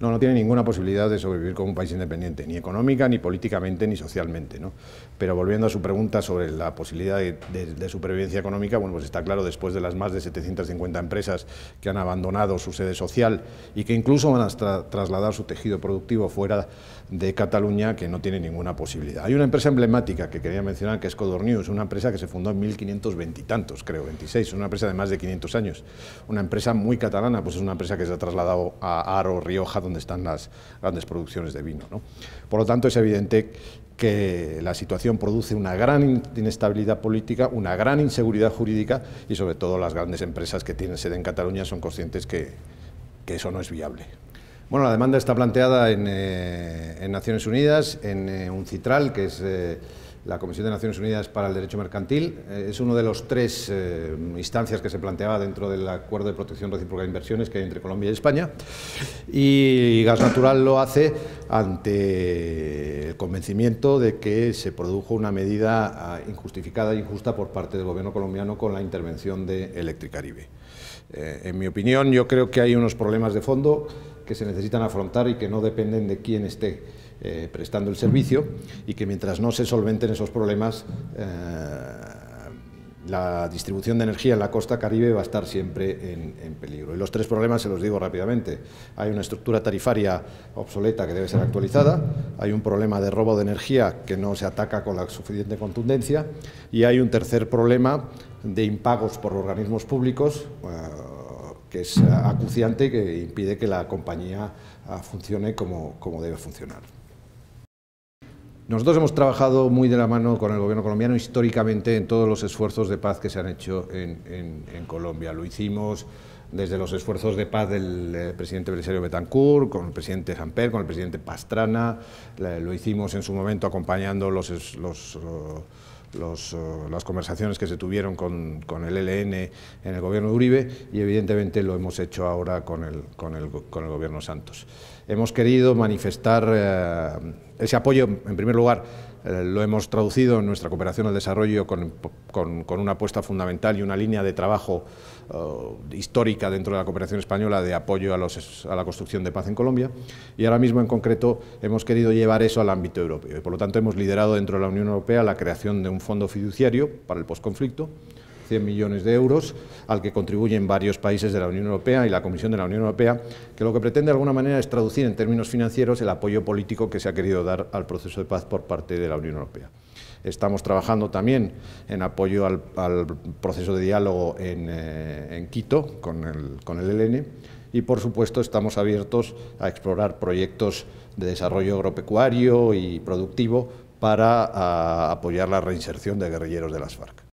No, no tiene ninguna posibilidad de sobrevivir como un país independiente, ni económica, ni políticamente, ni socialmente. ¿no? Pero volviendo a su pregunta sobre la posibilidad de, supervivencia económica, bueno, pues está claro, después de las más de 750 empresas que han abandonado su sede social y que incluso van a trasladar su tejido productivo fuera de Cataluña, que no tiene ninguna posibilidad. Hay una empresa emblemática que quería mencionar, que es Codor News, una empresa que se fundó en 1520 y tantos, creo, 26, una empresa de más de 500 años, una empresa muy catalana, pues es una empresa que se ha trasladado a Aro, Rioja, donde están las grandes producciones de vino. Por lo tanto, es evidente que la situación produce una gran inestabilidad política, una gran inseguridad jurídica y sobre todo las grandes empresas que tienen sede en Cataluña son conscientes que, que eso no es viable. Bueno, la demanda está planteada en, eh, Naciones Unidas, en eh, un citral que es... Eh, la Comisión de Naciones Unidas para el Derecho Mercantil. Eh, es una de las tres eh, instancias que se planteaba dentro del Acuerdo de Protección Recíproca de Inversiones que hay entre Colombia y España. Y Gas Natural lo hace ante convencimiento de que se produjo una medida ah, injustificada e injusta por parte del gobierno colombiano con la intervención de Electricaribe. Eh, en mi opinión, yo creo que hay unos problemas de fondo que se necesitan afrontar y que no dependen de quién esté eh, prestando el servicio y que mientras no se solventen esos problemas... Eh, la distribución de energía en la costa caribe va a estar siempre en, peligro. Y los tres problemas se los digo rápidamente. Hay una estructura tarifaria obsoleta que debe ser actualizada, hay un problema de robo de energía que no se ataca con la suficiente contundencia y hay un tercer problema de impagos por organismos públicos eh, que es acuciante y que impide que la compañía eh, funcione como debe funcionar. Nosotros hemos trabajado muy de la mano con el gobierno colombiano históricamente en todos los esfuerzos de paz que se han hecho en, Colombia. Lo hicimos desde los esfuerzos de paz del eh, presidente Belisario Betancourt, con el presidente Samper, con el presidente Pastrana. lo hicimos en su momento acompañando los, oh, oh, las conversaciones que se tuvieron con, el e LN en el gobierno de Uribe y evidentemente lo hemos hecho ahora con el, con el, gobierno Santos. Hemos querido manifestar eh, ese apoyo, en primer lugar, eh, lo hemos traducido en nuestra cooperación al desarrollo con, una apuesta fundamental y una línea de trabajo eh, histórica dentro de la cooperación española de apoyo a, a, la construcción de paz en Colombia. Y ahora mismo, en concreto, hemos querido llevar eso al ámbito europeo. Y por lo tanto, hemos liderado dentro de la Unión Europea la creación de un fondo fiduciario para el posconflicto millones de euros, al que contribuyen varios países de la Unión Europea y la Comisión de la Unión Europea, que lo que pretende de alguna manera es traducir en términos financieros el apoyo político que se ha querido dar al proceso de paz por parte de la Unión Europea. Estamos trabajando también en apoyo al, proceso de diálogo eh, en, Quito con el, con el ELN y por supuesto estamos abiertos a explorar proyectos de desarrollo agropecuario y productivo para apoyar la reinserción de guerrilleros de las FARC.